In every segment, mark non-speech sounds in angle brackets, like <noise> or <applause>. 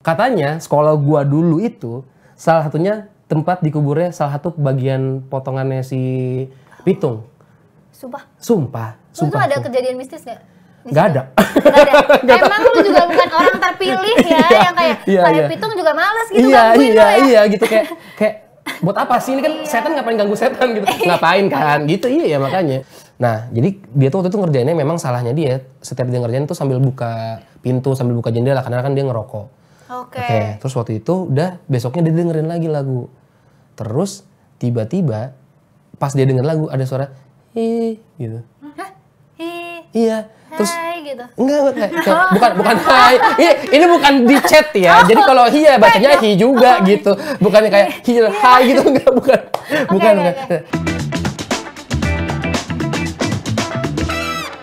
Katanya sekolah gua dulu itu salah satunya tempat dikuburnya salah satu bagian potongannya si Pitung. Sumpah. Sumpah. Sumpah. Lu ada kejadian mistis gak? Gak ada. Gak ada. <laughs> Gak Emang lu juga bukan orang terpilih ya <laughs> iya, yang kayak iya, pada iya. pitung juga males gitu iya, gangguin iya, ya. Iya gitu kayak kayak buat apa sih ini kan iya. setan ngapain ganggu setan gitu. <laughs> ngapain kan gitu iya ya makanya. Nah, jadi dia tuh waktu itu ngerjainnya memang salahnya dia. Setiap dia ngerjain tuh sambil buka pintu, sambil buka jendela karena kan dia ngerokok. Oke. Okay. Okay. Terus waktu itu udah besoknya dia dengerin lagi lagu. Terus tiba-tiba pas dia denger lagu ada suara hi gitu. Hah? Hi. Iya. Terus hai gitu. Enggak, enggak kayak, <laughs> bukan bukan hai. Ini, ini bukan di chat ya. Oh. Jadi kalau hi ya bacanya hi juga oh. gitu. Bukan kayak iya. hi hai iya. gitu enggak bukan. Okay, bukan. Okay, Okay.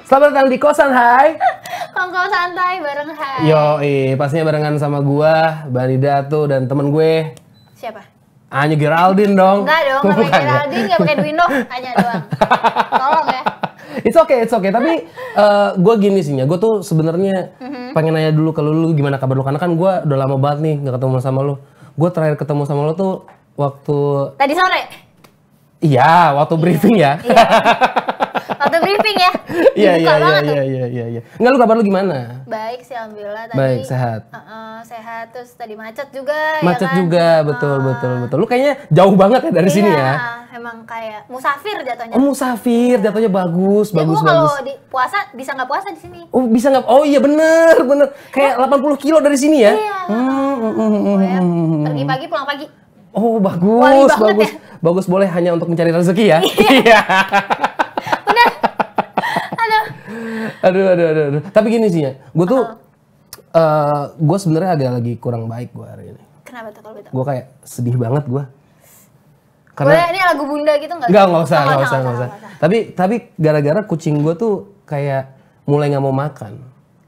Selamat datang di kosan, hai ngobrol santai bareng Hai. Yo, eh, pastinya barengan sama gua, Banida tuh dan temen gue. Siapa? Anya Geraldine dong. Enggak dong, <laughs> namanya Geraldine enggak pakai Duino, hanya doang. Tolong ya. It's okay, it's okay. Tapi uh, eh, gue gini sih, ya. gue tuh sebenarnya mm-hmm. pengen nanya dulu ke lu, lu gimana kabar lu karena kan gue udah lama banget nih gak ketemu sama lu. Gue terakhir ketemu sama lu tuh waktu tadi sore. Iya, waktu iya. briefing yeah. ya. Iya. <laughs> Satu briefing ya. <laughs> Iya, iya iya iya iya iya iya. Enggak lu kabar lu gimana? Baik sih alhamdulillah tadi. Baik, sehat. Uh, uh, sehat terus tadi macet juga ya Macet ya kan? juga, betul uh, betul betul. Lu kayaknya jauh banget ya dari iya, sini ya. emang kayak musafir jatuhnya. Oh, musafir jatuhnya bagus, ya, bagus bagus. kalau di puasa bisa nggak puasa di sini? Oh, bisa nggak? Oh iya bener bener. Kayak oh. 80 kilo dari sini ya. Iya. Hmm, hmm hmm hmm, hmm, hmm, hmm. Pergi pagi pulang pagi. Oh bagus, bagus, ya. bagus boleh hanya untuk mencari rezeki ya. Iya. <laughs> iya aduh, aduh, aduh, aduh. Tapi gini sih ya, gue tuh, uh. uh, eh, gue sebenarnya agak lagi kurang baik gue hari ini. Kenapa tuh kalau gitu? Gue kayak sedih banget gue. Karena Boleh, ini lagu bunda gitu nggak? Nggak, nggak usah, nggak usah, nggak usah. Tapi, tapi gara-gara kucing gue tuh kayak mulai nggak mau makan.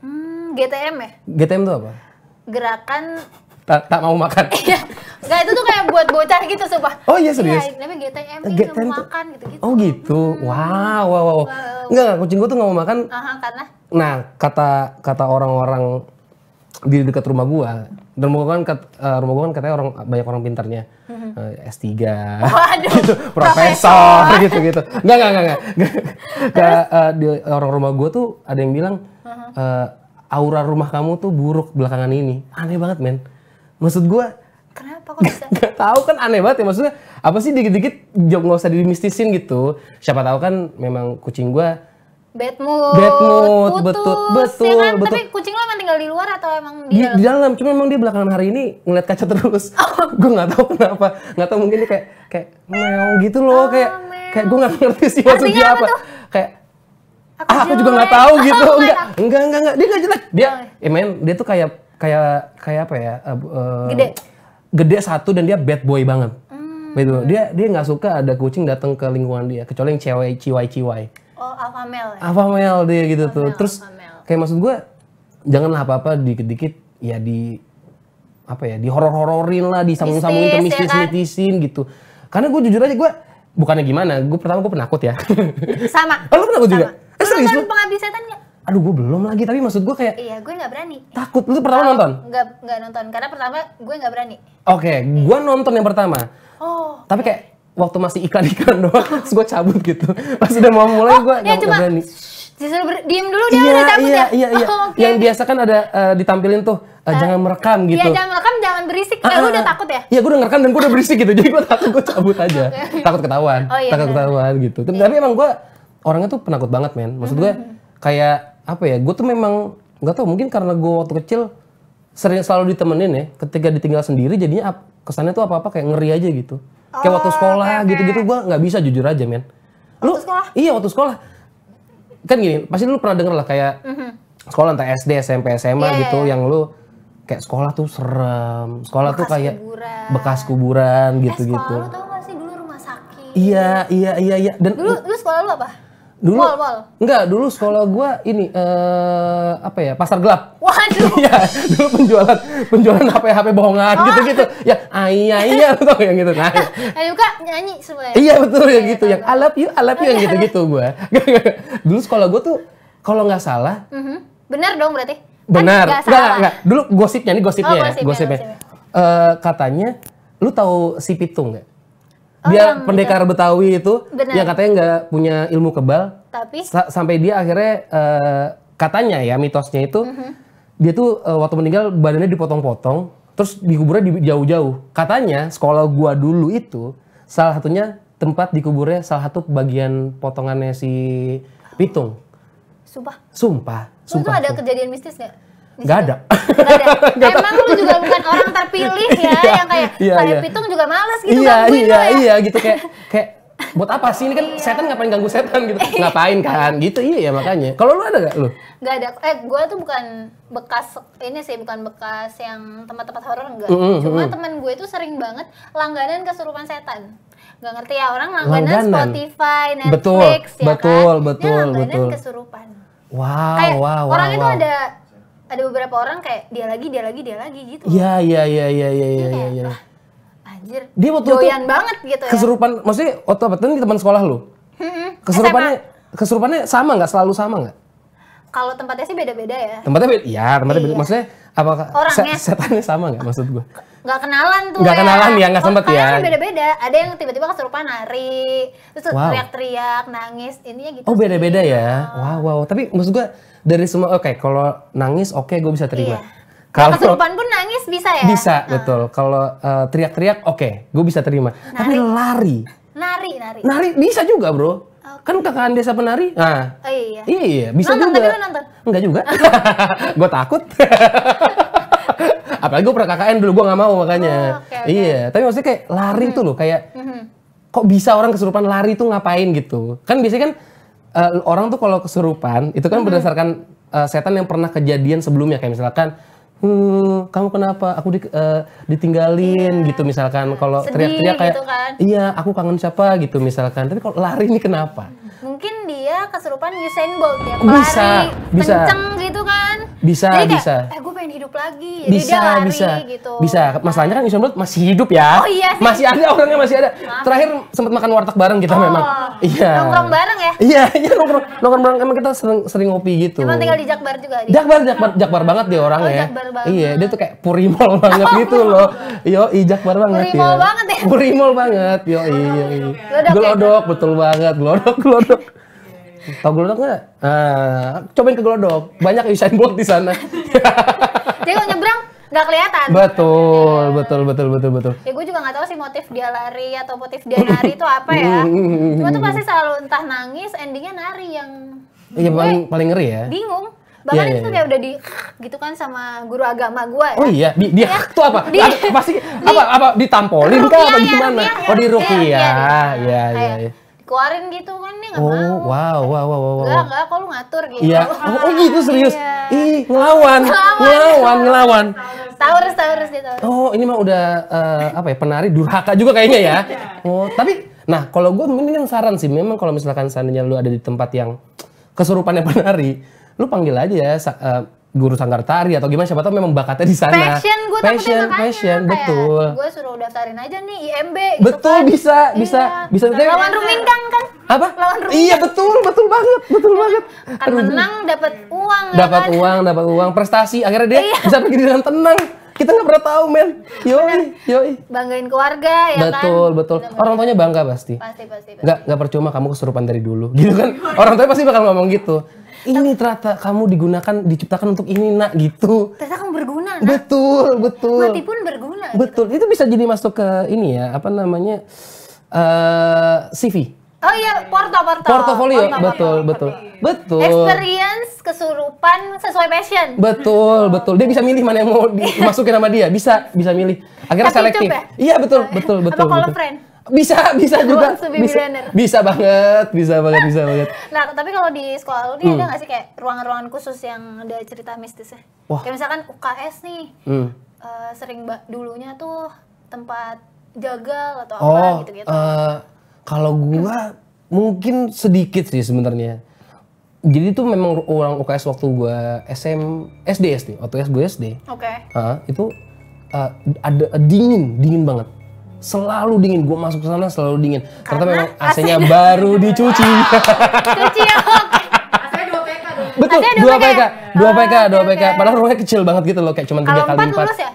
Hmm, GTM ya? GTM tuh apa? Gerakan tak tak mau makan. <laughs> Iya. Enggak itu tuh kayak buat bocah gitu sumpah. Oh iya serius. Iya, namanya GTM, GTM mau makan gitu gitu. Oh gitu. Hmm. wow, wow. wow. Enggak, enggak, kucing gue tuh nggak mau makan. Uh -huh, karena? Nah, kata kata orang-orang di dekat rumah gua dan rumah gua kan kat, uh, rumah gua kan katanya orang banyak orang pintarnya hmm. uh, eh, S3 Waduh, <laughs> gitu profesor gitu gitu nggak nggak nggak nggak uh, <laughs> eh, di orang rumah gua tuh ada yang bilang uh, aura rumah kamu tuh buruk belakangan ini aneh banget men maksud gua Kenapa kok bisa? gak tahu kan aneh banget ya maksudnya apa sih dikit-dikit jok nggak usah dimistisin gitu. Siapa tahu kan memang kucing gue. bad mood, bad mood, putus, betul, betul, ya kan? betul. Tapi kucing lo emang tinggal di luar atau emang di, di dalam? Di dalam, cuma emang dia belakangan hari ini ngeliat kaca terus. <laughs> Oh. <laughs> gue nggak tahu kenapa, nggak tahu mungkin dia kayak kayak meong gitu loh, oh, kayak meow. kayak gue nggak ngerti sih maksudnya apa. apa? Kayak aku, ah, aku juga nggak tahu <laughs> gitu, enggak, oh, enggak, enggak, enggak, dia nggak jelek. Dia, oh. ya men, dia tuh kayak kayak kayak apa ya? Uh, uh, Gede gede satu dan dia bad boy banget. Hmm. Bad gitu. boy. Dia dia nggak suka ada kucing datang ke lingkungan dia, kecuali yang cewek ciwai-ciwai. Oh, alpha male. Ya? Alpha male dia gitu alpha tuh. Male, Terus kayak maksud gue janganlah apa-apa dikit-dikit ya di apa ya, di horor-hororin lah, disambung-sambungin ke ya kan? mistis-mitisin gitu. Karena gue jujur aja gue bukannya gimana, gue pertama gue penakut ya. Sama. <laughs> Oh, lu penakut Sama. juga? Eh, serius? Lu pengabdi setan ya aduh gue belum lagi tapi maksud gue kayak iya gue nggak berani takut lu pertama oh, nonton nggak nggak nonton karena pertama gue nggak berani oke okay, gue nonton yang pertama oh tapi iya. kayak waktu masih iklan ikan doang <laughs> terus gue cabut gitu pas udah mau mulai oh, gue nggak ya, berani Justru ber diem dulu dia iya, udah cabut iya, ya iya, iya. Oh, <laughs> okay. yang biasa kan ada uh, ditampilin tuh uh, jangan merekam gitu iya jangan merekam jangan berisik ah, ya, ah, lu udah ah. takut ya iya gue udah ngerekam dan gue udah berisik gitu <laughs> jadi gue takut gue cabut aja okay. takut ketahuan oh, iya, takut ketahuan gitu tapi, iya. emang gue orangnya tuh penakut banget men maksud gue mm-hmm. kayak apa ya gue tuh memang nggak tau mungkin karena gue waktu kecil sering selalu ditemenin ya ketika ditinggal sendiri jadinya kesannya tuh apa apa kayak ngeri aja gitu oh, kayak waktu oh, sekolah okay. gitu gitu gue nggak bisa jujur aja men lu sekolah? iya waktu sekolah kan gini pasti lu pernah denger lah kayak mm -hmm. sekolah entah SD SMP SMA yeah, iya, gitu yeah. yang lu kayak sekolah tuh serem sekolah bekas tuh kayak kuburan. bekas kuburan gitu eh, gitu sekolah lu tau gak dulu rumah sakit iya iya iya iya dan dulu lu sekolah lu apa dulu mal, mal. enggak dulu sekolah gua ini uh, apa ya pasar gelap <laughs> waduh ya dulu penjualan penjualan HP HP bohongan gitu gitu ya ayah ayah tau yang gitu nah <laughs> ya juga nyanyi semuanya iya betul yang iya, gitu yang I love you I love you yang <laughs> gitu gitu gua dulu sekolah gua tuh kalau nggak salah mm-hmm. benar dong berarti kan benar kan enggak enggak dulu gosipnya ini gosipnya oh, gosipnya, ya gosipnya, gosipnya. gosipnya. Uh, katanya lu tahu si pitung nggak Oh, dia pendekar Betawi itu Bener. yang katanya nggak punya ilmu kebal. Tapi sa sampai dia akhirnya uh, katanya ya mitosnya itu mm -hmm. dia tuh uh, waktu meninggal badannya dipotong-potong, terus dikuburnya di jauh-jauh. Katanya sekolah gua dulu itu salah satunya tempat dikuburnya salah satu bagian potongannya si Pitung. Sumpah. Sumpah. Sumpah. Itu ada kejadian mistis nggak? Gak ada. Gak ada. <laughs> Gak Emang tahu. lu juga bukan orang terpilih ya iya, yang kayak iya, Pak iya. Pitung juga males gitu iya, gangguin iya, ya. Iya gitu kayak kayak buat apa sih ini kan iya. setan ngapain ganggu setan gitu <laughs> ngapain kan gitu iya ya makanya kalau lu ada gak lu nggak ada eh gue tuh bukan bekas ini sih bukan bekas yang tempat-tempat horor enggak mm -hmm. cuma teman gue tuh sering banget langganan kesurupan setan nggak ngerti ya orang langganan, langganan. Spotify Netflix betul, ya betul, kan betul, dia langganan betul. kesurupan wow kayak wow orang wow, itu ada ada beberapa orang kayak dia lagi dia lagi dia lagi gitu iya iya iya iya iya iya iya ah, anjir dia waktu doyan itu banget gitu ya kesurupan maksudnya waktu apa ini teman sekolah lu keserupannya keserupannya sama nggak selalu sama nggak kalau tempatnya sih beda-beda ya. Tempatnya beda, ya tempatnya beda. Iya. Maksudnya apa Orangnya. setannya sama nggak maksud gua? Gak kenalan tuh. Gak ya. kenalan ya, nggak sempet ya. beda-beda. Ada yang tiba-tiba kesurupan nari, terus wow. teriak-teriak, nangis, ininya gitu. Oh beda-beda ya. Wow, wow. Tapi maksud gua dari semua oke okay, kalau nangis oke okay, gue bisa terima. Iya. Kalau kesurupan pun nangis bisa ya? Bisa, nah. betul. Kalau uh, teriak-teriak oke, okay, gue bisa terima. Nari. Tapi lari. Nari, nari. Nari bisa juga, Bro. Okay. Kan kakak desa penari. Nah. Oh iya. iya. Iya, bisa nonton, juga. Nonton, nonton? Enggak juga. <laughs> gue takut. <laughs> Apalagi gue pernah KKN dulu gue nggak mau makanya. Oh, okay, okay. Iya, tapi maksudnya kayak lari hmm. tuh loh kayak -hmm. kok bisa orang kesurupan lari tuh ngapain gitu. Kan biasanya kan uh, orang tuh kalau kesurupan itu kan mm -hmm. berdasarkan uh, setan yang pernah kejadian sebelumnya kayak misalkan hmm, kamu kenapa? Aku di, uh, ditinggalin yeah. gitu misalkan. Kalau teriak-teriak kayak, gitu kan? iya aku kangen siapa gitu misalkan. Tapi kalau lari ini kenapa? Mungkin dia kesurupan Usain Bolt ya, bisa, bisa, bisa. kenceng gitu kan. Bisa, Jadi kayak, bisa. Eh gue pengen hidup lagi. Jadi bisa, dia lari bisa, gitu. Bisa. Masalahnya kan Usain Bolt masih hidup ya. Oh iya sih. Masih ada orangnya masih ada. Maaf. Terakhir sempat makan warteg bareng kita oh, memang. Iya. Nongkrong bareng ya? Iya, <laughs> iya nongkrong nongkrong bareng emang kita sering sering ngopi gitu. Emang tinggal di Jakbar juga Jakbar, Jakbar, Jakbar banget dia orangnya. Oh, ya. Jakbar banget. Iya, dia tuh kayak purimol banget gitu loh. <laughs> Yo, ijak banget purimol ya. banget ya. Purimol banget. Yo, iya. iya. Glodok betul banget. Glodok, glodok. Tahu glodok nggak? Ah, cobain ke glodok. Banyak Usain Bolt di sana. Jadi <laughs> kalau nyebrang nggak kelihatan. Betul, ya. betul, betul, betul, betul. Ya gue juga nggak tahu sih motif dia lari atau motif dia nari itu apa ya. <laughs> Cuma tuh pasti selalu entah nangis, endingnya nari yang Iya paling paling ngeri ya. Bingung. Bahkan yeah, iya, itu yeah, yeah. udah di <laughs> gitu kan sama guru agama gua ya. Oh iya, di di ya. tuh apa? Di, pasti apa apa ditampolin kah apa ya, gimana? Ya, oh di ya, rupiah. Iya, iya, iya, iya. Dikeluarin gitu kan nih nggak oh, mau. Wow, wow, wow, wow. Enggak, enggak, kok lu ngatur gitu. Iya. Oh, <laughs> oh gitu serius. Yeah. Ih, ngelawan. Ngelawan, ngelawan. Taurus, Taurus gitu Oh, ini mah udah uh, apa ya? Penari durhaka juga kayaknya ya. Oh, tapi nah kalau gua mendingan saran sih memang kalau misalkan seandainya lu ada di tempat yang kesurupannya penari, lu panggil aja ya uh, guru sanggar tari atau gimana siapa tau memang bakatnya di sana. Passion gue passion, makanya, passion, kayak betul. Gue suruh daftarin aja nih IMB gitu Betul kan? bisa, bisa, iya. bisa. bisa lawan Rumingkang kan? Apa? Lawan Rumingkang. Iya, betul, betul banget, betul iya. banget. Kan menang dapat uang. Ya dapat kan? uang, dapat uang, prestasi. Akhirnya dia iya. bisa pergi dengan tenang. Kita nggak pernah tahu, men. Iya, yoi, yoi. Banggain keluarga ya betul, kan? Betul, betul. Orang tuanya bangga pasti. Pasti, pasti. pasti. Gak, gak percuma kamu kesurupan dari dulu. <laughs> Gitu kan? Orang tuanya pasti bakal ngomong gitu ini ternyata kamu digunakan diciptakan untuk ini nak gitu ternyata kamu berguna nak. betul betul mati pun berguna gitu. betul gitu. itu bisa jadi masuk ke ini ya apa namanya uh, eh, CV Oh iya, porto, porto. Portofolio, porto, betul, betul, betul. Experience, kesurupan, sesuai passion. Betul, betul. Dia bisa milih mana yang mau dimasukin sama dia. Bisa, bisa milih. Akhirnya Tapi selektif. Ya? Iya, betul, betul, betul. Apa betul. friend? bisa bisa juga bisa, bisa banget bisa banget bisa banget <laughs> nah tapi kalau di sekolah lu dia hmm. ada nggak sih kayak ruangan-ruangan khusus yang ada cerita mistisnya Wah. kayak misalkan UKS nih hmm. uh, sering dulunya tuh tempat jagal atau oh, apa gitu gitu uh, eh, kalau gua hmm. mungkin sedikit sih sebenarnya jadi tuh memang orang UKS waktu gua SM SD SD waktu SD gua SD oke okay. uh, itu uh, ada uh, dingin dingin banget selalu dingin gue masuk ke sana selalu dingin karena ternyata memang AC-nya <laughs> baru dicuci cuci ya Betul, dua PK, dua PK, ya? dua PK. Oh, Padahal ruangnya kecil banget gitu loh, kayak cuma tiga kali empat. Ya? Ya?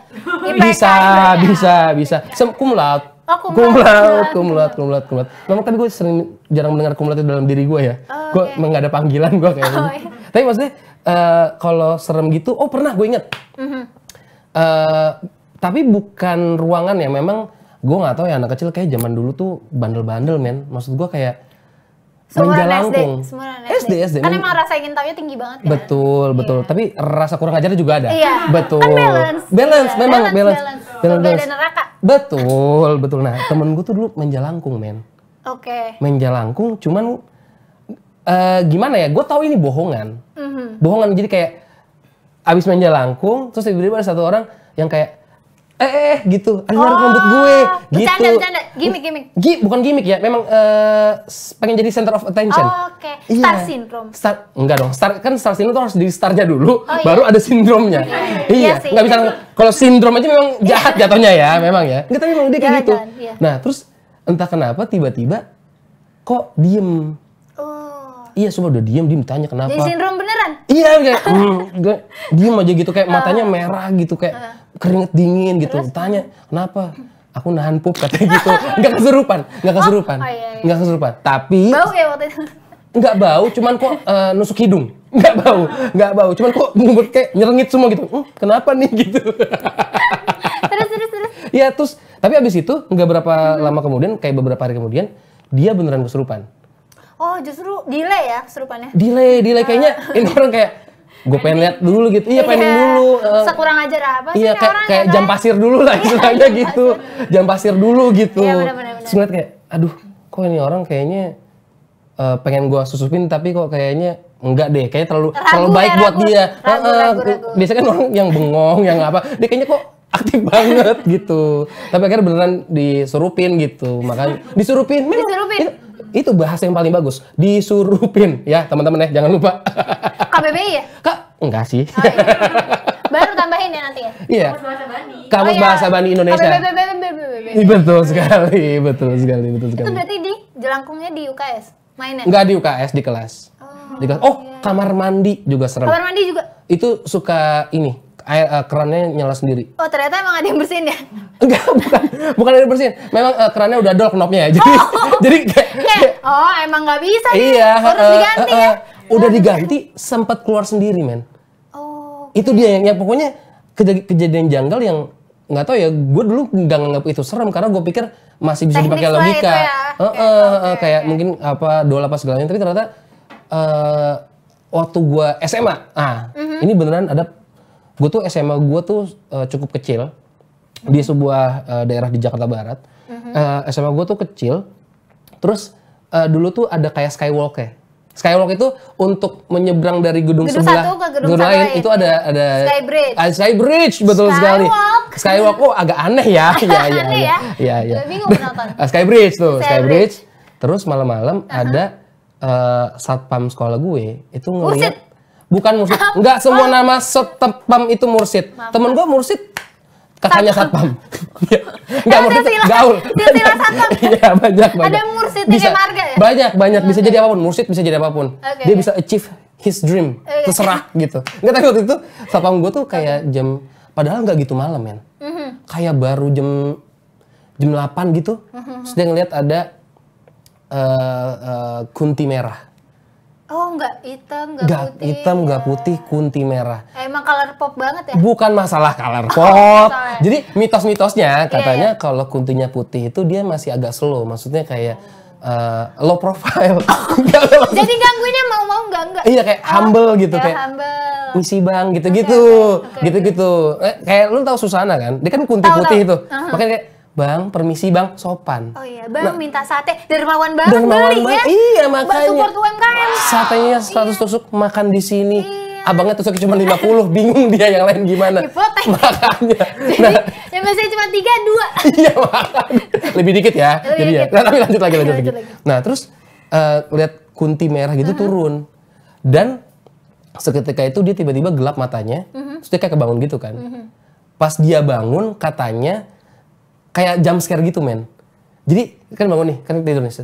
Bisa, bisa, bisa. Oh, kumulat, kumulat. Oh, kumlat, kumlat, kumlat, kumlat. Memang tapi gue sering jarang mendengar kumulat itu dalam diri gue ya. Oh, gue emang gak ada panggilan gue kayaknya. Oh, iya. Tapi maksudnya eh, kalau serem gitu, oh pernah gue inget. Mhm. Eh, tapi bukan ruangan ya, memang gue nggak tau ya anak kecil kayak zaman dulu tuh bandel-bandel men maksud gue kayak Semuran menjalangkung. SD, SD, SD. Kan emang rasa ingin tinggi banget kan? Betul, iya. betul. yeah. Tapi rasa kurang ajar juga ada. Iya. Betul. Kan balance. Balance, iya, memang balance. Balance, balance. balance. balance. balance. balance. Betul, betul. Nah, temen gue tuh dulu menjalangkung, men. Oke. Okay. Menjalangkung, cuman uh, gimana ya? Gue tahu ini bohongan. Mm -hmm. Bohongan, jadi kayak abis menjalangkung, terus tiba-tiba ada satu orang yang kayak, Eh, eh, eh gitu anjar oh, rambut gue gitu bercanda bercanda gimmick gimmick G bukan gimmick ya memang uh, pengen jadi center of attention oh, oke okay. Iya. yeah. syndrome star enggak dong star kan star syndrome tuh harus di starnya dulu oh, iya. baru iya? ada sindromnya <laughs> iya, iya nggak bisa kalau sindrom aja memang jahat jatuhnya ya <laughs> memang ya enggak tapi memang dia kayak gitu kan, iya. nah terus entah kenapa tiba-tiba kok diem oh. iya semua udah diem diem tanya kenapa jadi sindrom beneran? Iya kayak gue <laughs> diem aja gitu kayak matanya oh. merah gitu kayak keringet dingin gitu. Terus? Tanya kenapa? Aku nahan pup katanya gitu. Enggak kesurupan, enggak oh, kesurupan. Oh, oh, iya, iya. kesurupan. Tapi Bau ya waktu itu? Enggak bau, cuman kok uh, nusuk hidung. Enggak bau, enggak bau, cuman kok ngumpet kayak nyerengit semua gitu. Hm, kenapa nih gitu. <laughs> terus terus terus. Iya, terus tapi abis itu enggak berapa hmm. lama kemudian kayak beberapa hari kemudian dia beneran kesurupan. Oh justru delay ya serupanya. Delay, delay ah. kayaknya ini orang kayak gue pengen lihat dulu gitu iya, iya pengen dulu uh, sekurang aja apa sih iya, kayak, orang kayak gitu jam kan? pasir dulu lah iya, istilahnya gitu jam pasir dulu gitu iya, Sebenernya kayak aduh kok ini orang kayaknya uh, pengen gue susupin tapi kok kayaknya enggak deh kayaknya terlalu ragu, terlalu baik ragu. buat dia ragu, ragu, eh, ragu. biasanya kan orang yang bengong yang apa dia kayaknya kok aktif <laughs> banget gitu tapi akhirnya beneran disurupin gitu makanya <laughs> disurupin disurupin itu bahasa yang paling bagus. Disurupin ya teman-teman ya, jangan lupa. KBBI ya? Kak, enggak sih. Oh, iya. Baru tambahin ya nanti ya. Iya. Kamus bahasa Bani. Kamus oh, iya. bahasa Bani Indonesia. Betul sekali, betul sekali, betul sekali. Itu berarti di jelangkungnya di UKS mainnya? Enggak di UKS, di kelas. Oh, di kelas. Oh, iya. kamar mandi juga serem. Kamar mandi juga. Itu suka ini air uh, kerannya nyala sendiri. Oh ternyata emang ada yang bersihin ya? <laughs> Enggak, bukan, bukan ada yang bersihin. Memang uh, kerannya udah dol knopnya ya. Jadi, oh, <laughs> jadi kayak, kayak, oh emang nggak bisa iya, nih. harus uh, eh, diganti uh, uh, ya. Udah diganti, sempat keluar sendiri men. Oh. Okay. Itu dia yang, ya, pokoknya kej kejadian janggal yang nggak tahu ya. Gue dulu nggak nganggap itu serem karena gue pikir masih bisa dipakai logika. Ya. Uh, uh, okay, uh, okay. kayak mungkin apa dol apa segalanya. Tapi ternyata uh, waktu gue SMA, ah mm -hmm. ini beneran ada gue tuh SMA gue tuh uh, cukup kecil hmm di sebuah uh, daerah di Jakarta Barat. hmm Uh, eh, SMA gue tuh kecil, terus uh, dulu tuh ada kayak skywalk ya. Skywalk itu untuk menyeberang dari gedung, gedung sebelah satu ke gedung, gedung lain ya? itu ada ada skybridge. ada ah, skybridge betul skywalk. sekali. Skywalk kok oh, agak aneh ya. <laughs> Iya, iya, iya. ya, ya, aneh ya. Ya ya. <laughs> ya. Ah, skybridge tuh, skybridge. skybridge. Terus malam-malam uh -huh. ada uh, satpam sekolah gue itu ngeliat, Bukan mursid. Enggak semua nama setepam itu mursid. Temen gue mursid katanya satpam. <laughs> Enggak mursid, gaul. satpam. <laughs> Iya, banyak banyak. Ada mursid bisa, marga ya? Banyak, banyak bisa jadi apapun. Mursid bisa jadi apapun. Dia bisa achieve his dream. Terserah gitu. Enggak tapi waktu itu satpam gue tuh kayak jam padahal enggak gitu malam, men. Mm-hmm. Kayak baru jam jam 8 gitu. Mm -hmm. Terus dia ngeliat ada uh, uh, kunti merah. Oh enggak, hitam, enggak putih. hitam, nggak putih, kunti merah. Emang color pop banget ya? Bukan masalah color oh, pop. Oh, Jadi mitos-mitosnya iya, iya. katanya yeah, yeah. kalau kuntinya putih itu dia masih agak slow. Maksudnya kayak oh. uh, low profile. <laughs> Jadi gangguinnya mau-mau nggak nggak? Iya kayak oh, humble gitu ya, kayak. Humble. Misi bang gitu-gitu, gitu-gitu. Okay. Eh, kayak lu tau Susana kan? Dia kan kunti tau, putih tau. itu. Uh -huh. Makanya kayak Bang, permisi bang, sopan. Oh iya, bang nah, minta sate, dermawan banget dermawan beli bang, ya. Iya makanya. Bang support UMKM. Satenya 100 iya. tusuk, makan di sini. Iya. Abangnya tusuknya cuma 50, bingung dia yang lain gimana. Dipoteng. Makanya. Jadi, nah, yang biasanya cuma 3, 2. iya makanya. Lebih dikit ya. Lebih jadi ya. dikit. ya. Nah, tapi lanjut lagi, lanjut, lanjut lagi. lagi. Nah terus, uh, lihat kunti merah gitu uh -huh. turun. Dan seketika itu dia tiba-tiba gelap matanya. Uh -huh. Terus dia kayak kebangun gitu kan. Uh -huh. Pas dia bangun, katanya kayak jump scare gitu men jadi kan bangun nih kan tidur nih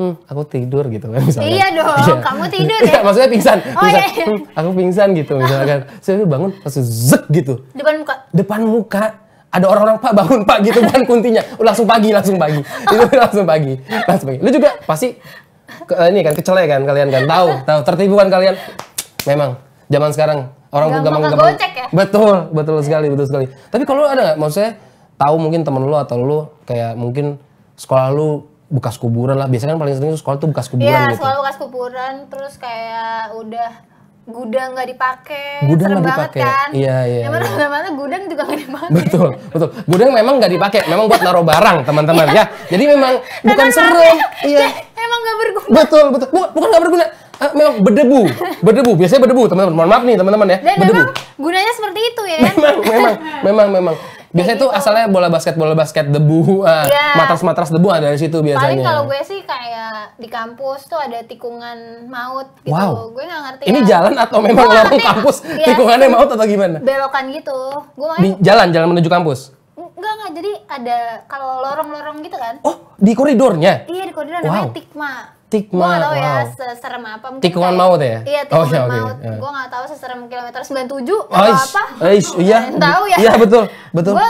hmm aku tidur gitu kan misalnya iya dong iya. kamu tidur iya, ya maksudnya pingsan oh, iya, pingsan iya, Hmm, aku pingsan gitu misalkan saya so, bangun langsung zek gitu depan muka depan muka ada orang-orang pak bangun pak gitu kan kuntinya langsung pagi langsung pagi itu <laughs> langsung pagi langsung pagi lu juga pasti ke, eh, ini kan kecele kan kalian kan tahu tahu tertipu kan kalian memang zaman sekarang orang gampang gampang, gampang. ya? betul betul sekali betul sekali tapi kalau ada nggak maksudnya tahu mungkin temen lu atau lu kayak mungkin sekolah lu bekas kuburan lah. Biasanya kan paling sering sekolah tuh bekas kuburan iya, gitu. Iya, sekolah bekas kuburan terus kayak udah gudang nggak dipakai, gudang serem dipakai. banget kan? Iya iya. Yang mana iya. mana gudang juga nggak dipakai. Betul betul. Gudang memang nggak dipakai, memang buat naruh barang teman-teman iya. ya. Jadi memang bukan serem, iya. <laughs> Emang nggak berguna. Betul betul. Bukan nggak berguna, Uh, memang berdebu, berdebu. Biasanya berdebu, teman-teman. Mohon maaf nih, teman-teman ya. Dan berdebu. memang gunanya seperti itu ya. memang, memang, memang, memang biasanya gitu. tuh asalnya bola basket bola basket debu uh, ah, yeah. matras matras debu ada di situ biasanya paling kalau gue sih kayak di kampus tuh ada tikungan maut gitu wow. gue nggak ngerti ini ya. jalan atau memang lorong ya. kampus ya. tikungannya maut atau gimana belokan gitu gue di jalan jalan menuju kampus Enggak, enggak. Jadi ada kalau lorong-lorong gitu kan. Oh, di koridornya? Iya, di koridor wow. namanya Tikma. Tikma. Gua gak tau ya, wow. ya seserem apa. Mungkin tikungan kayak, maut ya? Iya, oh, tikungan oh, iya, okay, maut. Okay. Ya. Yeah. Gue gak tau seserem kilometer 97 atau Oish. apa. Oh, iya. Gak tau ya. Iya, betul. betul. Gua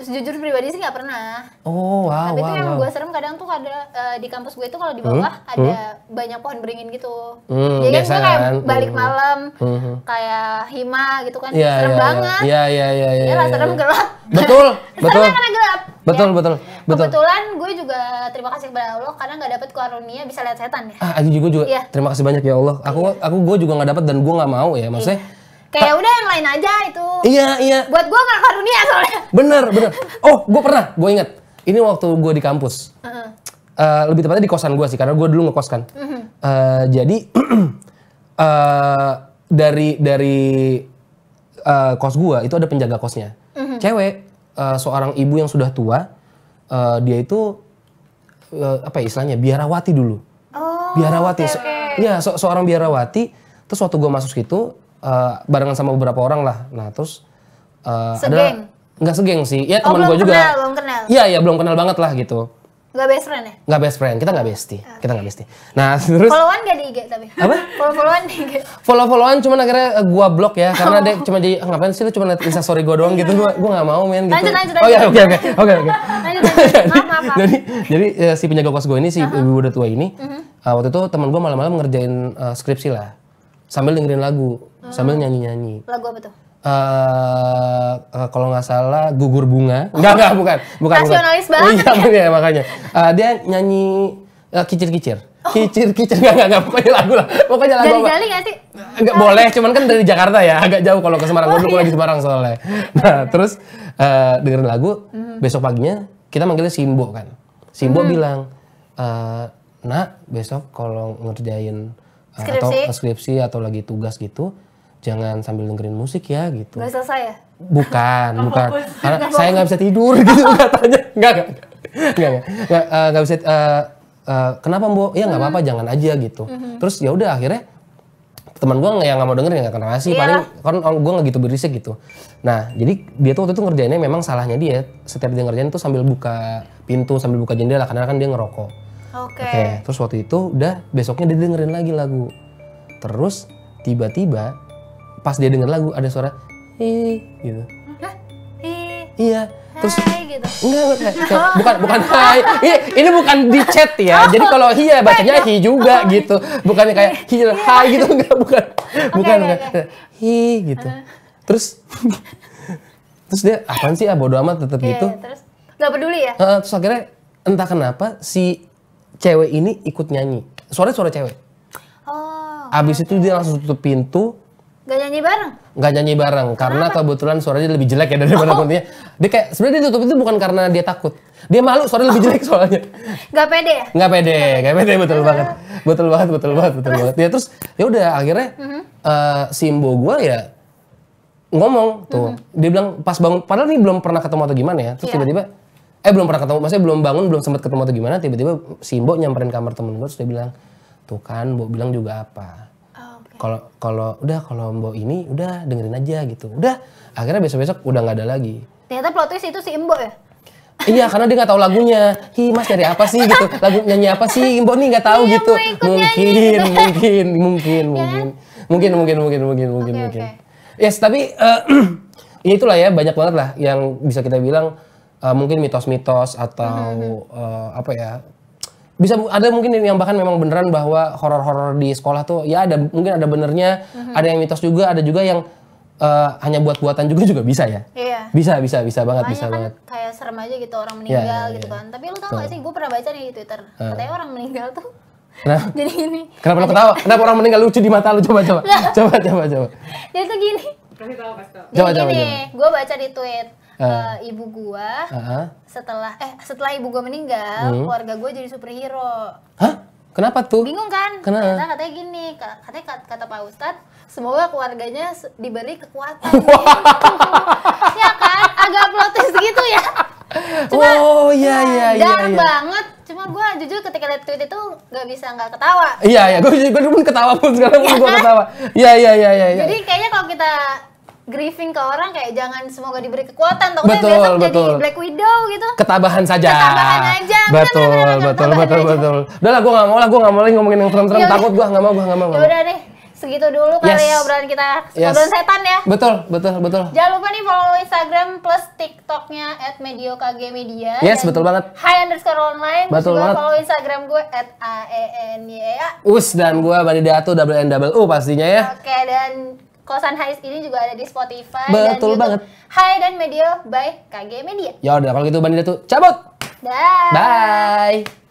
sejujur pribadi sih nggak pernah. Oh wow. Tapi wow, itu yang wow. gue serem kadang tuh ada uh, di kampus gue itu kalau di bawah hmm? ada hmm? banyak pohon beringin gitu. Hmm, Jadi kan gue kayak kan? balik hmm. malam hmm. kayak hima gitu kan yeah, serem yeah, iya. banget. Iya iya iya. Iya lah iya, iya, serem gelap. Betul <laughs> betul. serem karena gelap. Betul ya. betul. Betul. Kebetulan gue juga terima kasih kepada Allah karena gak dapet karunia bisa lihat setan ya. Ah, aku juga juga. Yeah. Terima kasih banyak ya Allah. Aku yeah. aku gue juga gak dapet dan gue gak mau ya maksudnya. Yeah Kayak udah yang lain aja itu. Iya, iya. Buat gue gak karunia soalnya. Bener, bener. <laughs> Oh, gue pernah, gue inget. Ini waktu gue di kampus. Uh -uh. Uh, lebih tepatnya di kosan gue sih, karena gue dulu ngekos kan. Uh -huh. uh, jadi, uh, <clears throat> dari dari uh, kos gue itu ada penjaga kosnya. Uh mhm. -huh. Cewek, uh, seorang ibu yang sudah tua, uh, dia itu, uh, apa ya istilahnya, biarawati dulu. Oh, biarawati. Okay, okay. Iya, ya, so, seorang biarawati. Terus waktu gue masuk situ, uh, barengan sama beberapa orang lah. Nah, terus uh, segeng. ada nggak segeng sih. Ya oh, teman oh, gue juga. Kenal, belum kenal. Iya, iya belum kenal banget lah gitu. Gak best friend ya? Gak best friend, kita gak bestie. Okay. Ah, kita gak bestie. Nah, <laughs> terus followan gak di IG tapi? Apa? Follow-followan di IG. Follow-followan cuma akhirnya uh, gua blok ya karena <laughs> oh. dia cuma jadi ah, ngapain sih lu cuma liat Insta story gua doang gitu. Gua gua gak mau main, gitu. Lanjut lanjut. Oh iya oke oke. Oke oke. <laughs> Jadi jadi uh, si penjaga kos gua ini si uh -huh. ibu udah tua ini uh -huh. uh, waktu itu teman gua malam-malam ngerjain uh, skripsi lah sambil dengerin lagu sambil nyanyi-nyanyi. Lagu apa tuh? Uh, uh, kalau nggak salah gugur bunga <laughs> nggak nggak bukan bukan nasionalis banget oh, iya, ya. makanya uh, dia nyanyi uh, kicir-kicir oh. kicir-kicir nggak nggak nggak pokoknya lagu lah pokoknya lagu jali jali nggak sih Gak boleh cuman kan dari Jakarta ya agak jauh kalau ke Semarang oh, gue iya. lagi Semarang soalnya nah iya. terus uh, dengerin lagu mm. besok paginya kita manggilnya Simbo kan Simbo mm. bilang uh, nak besok kalau ngerjain uh, skripsi. atau skripsi atau lagi tugas gitu jangan sambil dengerin musik ya gitu. Gak selesai ya? Bukan, <laughs> oh, bukan. Karena saya nggak bisa tidur <laughs> gitu katanya. Nggak, nggak, nggak, nggak, uh, nggak bisa. Uh, uh, kenapa mbok Ya nggak apa-apa, hmm. jangan aja gitu. Hmm. Terus ya udah akhirnya teman gue yang nggak mau dengerin nggak kenal sih yeah. paling kan oh, gue nggak gitu berisik gitu nah jadi dia tuh waktu itu ngerjainnya memang salahnya dia setiap dia ngerjain tuh sambil buka pintu sambil buka jendela karena kan dia ngerokok oke okay. okay. terus waktu itu udah besoknya dia dengerin lagi lagu terus tiba-tiba pas dia denger lagu ada suara hi gitu Hah? hi iya terus hai, gitu. enggak, enggak, enggak oh. bukan bukan hai ini, ini bukan di chat ya oh. jadi kalau hi ya bacanya oh. hi juga oh, gitu bukannya kayak hi hai iya. gitu enggak bukan okay, <laughs> bukan okay, okay. hi gitu uh-huh. terus <laughs> terus dia apaan sih ah bodo amat tetap yeah, gitu iya, terus nggak peduli ya uh, terus akhirnya entah kenapa si cewek ini ikut nyanyi suara suara cewek oh, abis okay. itu dia langsung tutup pintu Gak nyanyi bareng? Gak nyanyi bareng karena kebetulan suaranya lebih jelek ya daripada oh. kuntinya. Dia kayak sebenernya dia tutup itu bukan karena dia takut. Dia malu suaranya lebih jelek soalnya. Gak pede ya? Gak pede, gak pede betul banget. Betul banget, betul banget, betul banget. Ya terus ya udah akhirnya uh mhm. -huh. uh, eh, Simbo gue ya ngomong tuh. Mhm. Dia bilang pas bangun padahal ini belum pernah ketemu atau gimana ya. Terus iya. tiba-tiba eh belum pernah ketemu, maksudnya belum bangun, belum sempat ketemu atau gimana, tiba-tiba Simbo nyamperin kamar temen gue terus dia bilang, "Tuh kan, bu bilang juga apa?" kalau kalau udah kalau Mbok ini udah dengerin aja gitu. Udah akhirnya besok-besok udah nggak ada lagi. Ternyata plot twist itu si Mbok ya? iya karena dia nggak tahu lagunya hi mas dari apa sih gitu lagu nyanyi apa sih mbok nih nggak tahu iya, gitu, gitu. <laughs> Ya kan? mungkin, mungkin, mungkin, mungkin mungkin mungkin mungkin mungkin mungkin mungkin mungkin yes tapi uh, <clears throat> ya itulah ya banyak banget lah yang bisa kita bilang uh, mungkin mitos-mitos atau uh, apa ya bisa ada mungkin yang bahkan memang beneran bahwa horor-horor di sekolah tuh ya ada mungkin ada benernya, mm-hmm. ada yang mitos juga, ada juga yang uh, hanya buat-buatan juga juga bisa ya. Iya. Bisa bisa bisa banget Makanya bisa kan banget. Kayak serem aja gitu orang iya, meninggal yeah, yeah, gitu yeah. kan. Tapi lu tau gak sih gue pernah baca nih di Twitter, uh. katanya orang meninggal tuh Nah, <laughs> jadi gini. Kenapa lo ketawa? Kenapa orang meninggal lucu di mata lu? Coba coba. coba coba coba. Jadi tuh gini. Kasih tahu, kasih tahu. Coba, coba, gini, coba. gue baca di tweet uh, ibu gua uh-huh. setelah eh setelah ibu gua meninggal hmm. keluarga gua jadi superhero hah kenapa tuh bingung kan kenapa ternyata katanya gini katanya kata, kata pak ustad semoga keluarganya diberi kekuatan <laughs> ya kan agak plotis gitu ya cuma oh iya iya iya dalam iya. banget cuma gue jujur ketika lihat tweet itu nggak bisa nggak ketawa iya iya gue juga pun ketawa pun sekarang pun iya gue kan? ketawa iya, iya iya iya iya jadi kayaknya kalau kita grieving ke orang kayak jangan semoga diberi kekuatan takutnya betul, besok betul. jadi Black Widow gitu ketabahan saja ketabahan aja betul betul betul betul, betul. udahlah gue nggak mau lah gue nggak mau lagi ngomongin yang serem-serem takut gue nggak mau gue nggak mau udah deh segitu dulu yes. kali ya obrolan kita yes. obrolan setan ya betul betul betul jangan lupa nih follow instagram plus tiktoknya at medio kg media yes betul banget Hi, underscore online betul juga banget follow instagram gue at a e n y a us dan gue badidatu double n double u pastinya ya oke okay, dan Kosan Hais ini juga ada di Spotify Betul dan YouTube. banget. Hai dan Media by KG Media. Ya udah kalau gitu Bandita tuh cabut. Bye. Bye.